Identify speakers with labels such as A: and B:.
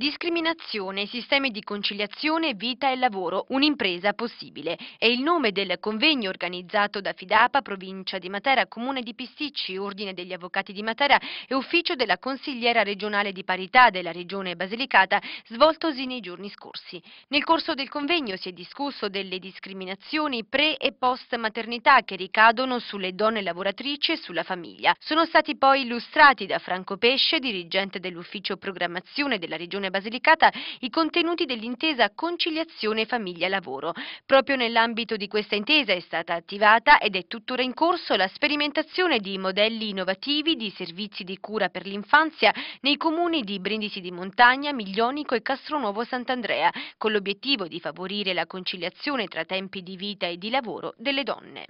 A: Discriminazione, sistemi di conciliazione, vita e lavoro, un'impresa possibile. È il nome del convegno organizzato da Fidapa, provincia di Matera, comune di Pisticci, ordine degli avvocati di Matera e ufficio della consigliera regionale di parità della regione Basilicata, svoltosi nei giorni scorsi. Nel corso del convegno si è discusso delle discriminazioni pre e post maternità che ricadono sulle donne lavoratrici e sulla famiglia. Sono stati poi illustrati da Franco Pesce, dirigente dell'ufficio programmazione della regione Basilicata i contenuti dell'intesa conciliazione famiglia-lavoro. Proprio nell'ambito di questa intesa è stata attivata ed è tuttora in corso la sperimentazione di modelli innovativi di servizi di cura per l'infanzia nei comuni di Brindisi di Montagna, Miglionico e Castronuovo Sant'Andrea, con l'obiettivo di favorire la conciliazione tra tempi di vita e di lavoro delle donne.